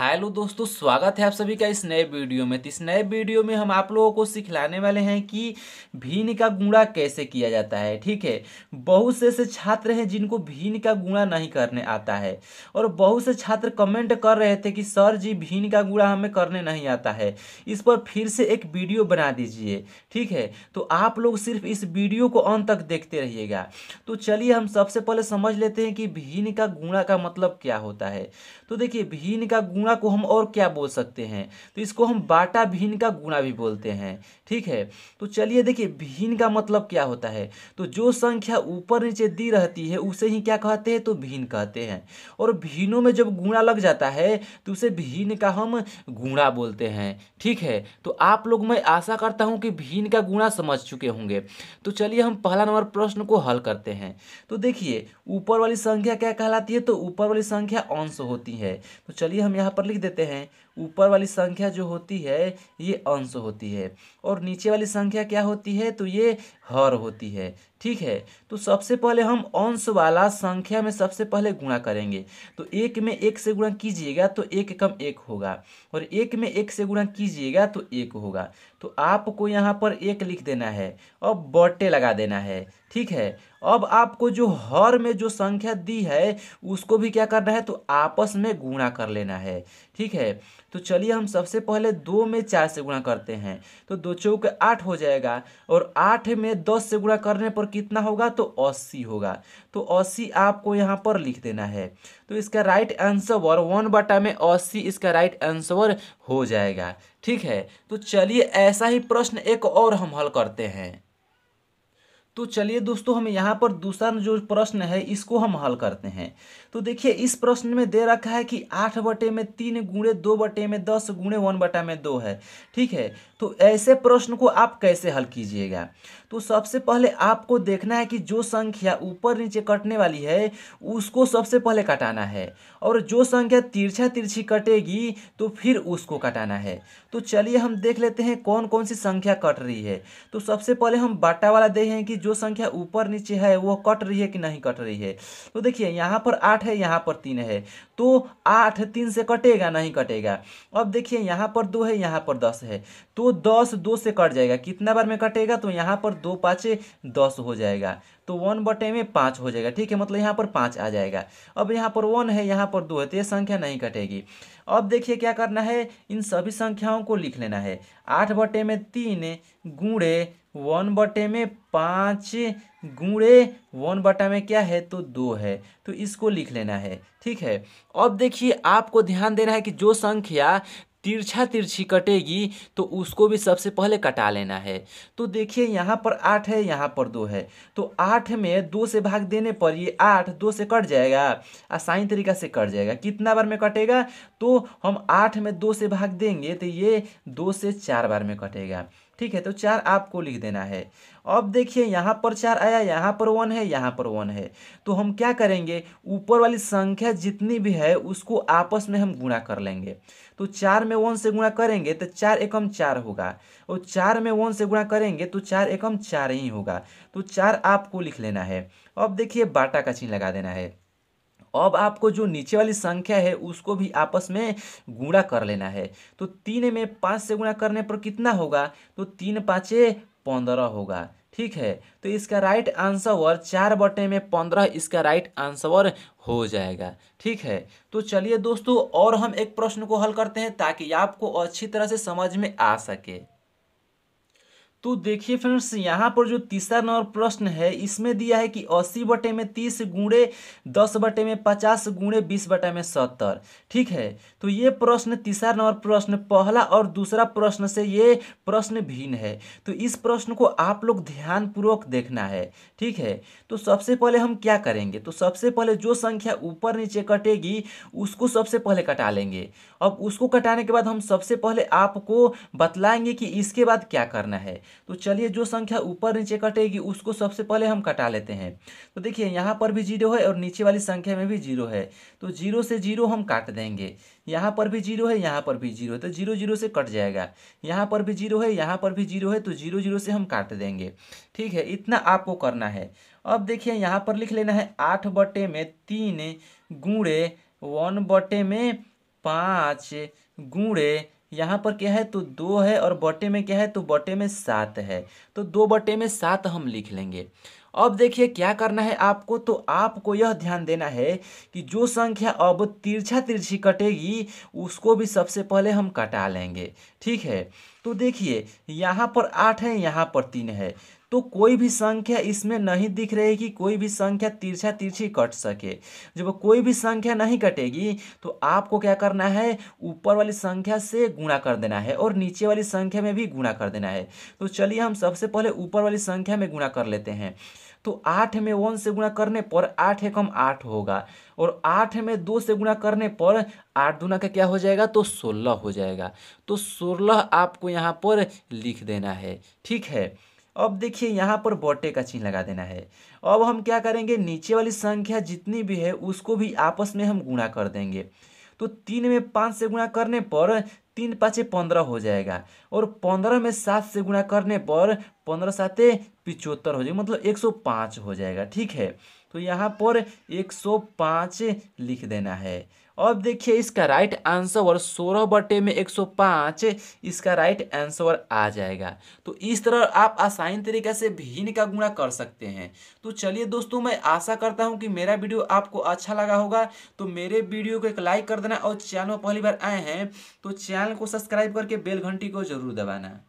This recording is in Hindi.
हेलो दोस्तों स्वागत है आप सभी का इस नए वीडियो में तो इस नए वीडियो में हम आप लोगों को सिखलाने वाले हैं कि भीन का गुणा कैसे किया जाता है ठीक है बहुत से ऐसे छात्र हैं जिनको भीन का गुणा नहीं करने आता है और बहुत से छात्र कमेंट कर रहे थे कि सर जी भीन का गुणा हमें करने नहीं आता है इस पर फिर से एक वीडियो बना दीजिए ठीक है तो आप लोग सिर्फ इस वीडियो को अंत तक देखते रहिएगा तो चलिए हम सबसे पहले समझ लेते हैं कि भीन का गुणा का मतलब क्या होता है तो देखिए भीन का गुणा गुणा को हम और क्या बोल सकते हैं तो इसको हम बाटा भीन का गुणा भी बोलते हैं ठीक है तो चलिए देखिए भीन का मतलब क्या होता है तो जो संख्या ऊपर नीचे दी रहती है उसे ही क्या कहते हैं तो भिन्न कहते हैं और भिन्नों में जब गुणा लग जाता है तो उसे भिन्न का हम गुणा बोलते हैं ठीक है तो आप लोग मैं आशा करता हूँ कि भीन का गुणा समझ चुके होंगे तो चलिए हम पहला नंबर प्रश्न को हल करते हैं तो देखिए ऊपर वाली संख्या क्या कहलाती है तो ऊपर वाली संख्या अंश होती है तो चलिए हम यहाँ पर लिख देते हैं ऊपर वाली संख्या जो होती है ये अंश होती है और नीचे वाली संख्या क्या होती है तो ये हर होती है ठीक है तो सबसे पहले हम अंश वाला संख्या में सबसे पहले गुणा करेंगे तो एक में एक से गुणा कीजिएगा तो एक कम एक होगा और एक में एक से गुणा कीजिएगा तो एक होगा तो आपको यहाँ पर एक लिख देना है और बटे लगा देना है ठीक है अब आपको जो हर में जो संख्या दी है उसको भी क्या करना है तो आपस में गुणा कर लेना है ठीक है तो चलिए हम सबसे पहले दो में चार से गुणा करते हैं तो दो चौक आठ हो जाएगा और आठ में दस से गुणा करने पर कितना होगा तो अस्सी होगा तो अस्सी आपको यहाँ पर लिख देना है तो इसका राइट आंसर वन बटा में अस्सी इसका राइट आंसर हो जाएगा ठीक है तो चलिए ऐसा ही प्रश्न एक और हम हल करते हैं तो चलिए दोस्तों हम यहाँ पर दूसरा जो प्रश्न है इसको हम हल करते हैं तो देखिए इस प्रश्न में दे रखा है कि आठ बटे में तीन गुणे दो बटे में दस गुणे वन बटा में दो है ठीक है तो ऐसे प्रश्न को आप कैसे हल कीजिएगा तो सबसे पहले आपको देखना है कि जो संख्या ऊपर नीचे कटने वाली है उसको सबसे पहले कटाना है और जो संख्या तिरछा तिरछी कटेगी तो फिर उसको कटाना है तो चलिए हम देख लेते हैं कौन कौन सी संख्या कट रही है तो सबसे पहले हम बाटा वाला देखें कि जो संख्या ऊपर नीचे है वो कट रही है कि नहीं कट रही है तो देखिए यहाँ पर आठ है यहाँ पर तीन है तो आठ तीन से कटेगा नहीं कटेगा अब देखिए यहाँ पर दो है यहाँ पर दस है तो दस दो से कट जाएगा कितना बार में कटेगा तो यहाँ पर दो पाँचे दस हो जाएगा तो वन बटे में पाँच हो जाएगा ठीक है मतलब यहाँ पर पाँच आ जाएगा अब यहाँ पर वन है यहाँ पर दो है तो ये संख्या नहीं कटेगी अब देखिए क्या करना है इन सभी संख्याओं को लिख लेना है आठ बटे में तीन गुणे वन बटे में पाँच गुणे वन बटा में क्या है तो दो है तो इसको लिख लेना है ठीक है अब देखिए आपको ध्यान देना है कि जो संख्या तिरछा तिरछी कटेगी तो उसको भी सबसे पहले कटा लेना है तो देखिए यहाँ पर आठ है यहाँ पर दो है तो आठ में दो से भाग देने पर ये आठ दो से कट जाएगा आसानी तरीका से कट जाएगा कितना बार में कटेगा तो हम आठ में दो से भाग देंगे तो ये दो से चार बार में कटेगा ठीक है तो चार आपको लिख देना है अब देखिए यहाँ पर चार आया यहाँ पर वन है यहाँ पर वन है तो हम क्या करेंगे ऊपर वाली संख्या जितनी भी है उसको आपस में हम गुणा कर लेंगे तो चार में वन से गुणा करेंगे तो चार एकम चार होगा और चार में वन से गुणा करेंगे तो चार एकम चार ही होगा तो चार आपको लिख लेना है अब देखिए बाटा का चिन्ह लगा देना है अब आपको जो नीचे वाली संख्या है उसको भी आपस में गुणा कर लेना है तो तीन में पाँच से गुणा करने पर कितना होगा तो तीन पाँचे पंद्रह होगा ठीक है तो इसका राइट आंसर चार बटे में पंद्रह इसका राइट आंसर हो जाएगा ठीक है तो चलिए दोस्तों और हम एक प्रश्न को हल करते हैं ताकि आपको अच्छी तरह से समझ में आ सके तो देखिए फ्रेंड्स यहाँ पर जो तीसरा नंबर प्रश्न है इसमें दिया है कि अस्सी बटे में तीस गुणे दस बटे में पचास गुणे बीस बटे में सत्तर ठीक है तो ये प्रश्न तीसरा नंबर प्रश्न पहला और दूसरा प्रश्न से ये प्रश्न भिन्न है तो इस प्रश्न को आप लोग ध्यानपूर्वक देखना है ठीक है तो सबसे पहले हम क्या करेंगे तो सबसे पहले जो संख्या ऊपर नीचे कटेगी उसको सबसे पहले कटा लेंगे अब उसको कटाने के बाद हम सबसे पहले आपको बतलाएंगे कि इसके बाद क्या करना है तो चलिए जो संख्या ऊपर नीचे कटेगी उसको सबसे पहले हम कटा लेते हैं तो देखिए यहाँ पर भी जीरो है और नीचे वाली संख्या में भी जीरो है तो जीरो से जीरो हम काट देंगे यहाँ पर भी जीरो है यहाँ पर भी जीरो है तो जीरो जीरो से कट जाएगा यहाँ पर भी जीरो है यहाँ पर भी जीरो है तो जीरो जीरो से हम काट देंगे ठीक है इतना आपको करना है अब देखिए यहाँ पर लिख लेना है आठ बटे में तीन गुणे वन बटे में पाँच गुणे यहाँ पर क्या है तो दो है और बटे में क्या है तो बटे में सात है तो दो बटे में सात हम लिख लेंगे अब देखिए क्या करना है आपको तो आपको यह ध्यान देना है कि जो संख्या अब तिरछा तिरछी कटेगी उसको भी सबसे पहले हम कटा लेंगे ठीक है तो देखिए यहाँ पर आठ है यहाँ पर तीन है तो कोई भी संख्या इसमें नहीं दिख रही कि कोई भी संख्या तिरछा तिरछी कट सके जब कोई भी संख्या नहीं कटेगी तो आपको क्या करना है ऊपर वाली संख्या से गुणा कर देना है और नीचे वाली संख्या में भी गुणा कर देना है तो चलिए हम सबसे पहले ऊपर वाली संख्या में गुणा कर लेते हैं तो आठ में वन से गुणा करने पर आठ एकम आठ होगा और आठ में दो से गुणा करने पर आठ दुना का क्या हो जाएगा तो सोलह हो जाएगा तो सोलह आपको यहाँ पर लिख देना है ठीक है अब देखिए यहाँ पर बटे का चिन्ह लगा देना है अब हम क्या करेंगे नीचे वाली संख्या जितनी भी है उसको भी आपस में हम गुणा कर देंगे तो तीन में पाँच से गुणा करने पर तीन पाँचे पंद्रह हो जाएगा और पंद्रह में सात से गुणा करने पर पंद्रह सातें पिचहत्तर हो जाएगा मतलब एक सौ पाँच हो जाएगा ठीक है तो यहाँ पर 105 लिख देना है अब देखिए इसका राइट आंसर सोलह बटे में 105 इसका राइट आंसर आ जाएगा तो इस तरह आप आसान तरीके से भिन्न का गुणा कर सकते हैं तो चलिए दोस्तों मैं आशा करता हूँ कि मेरा वीडियो आपको अच्छा लगा होगा तो मेरे वीडियो को एक लाइक कर देना और चैनल पहली बार आए हैं तो चैनल को सब्सक्राइब करके बेल घंटी को जरूर दबाना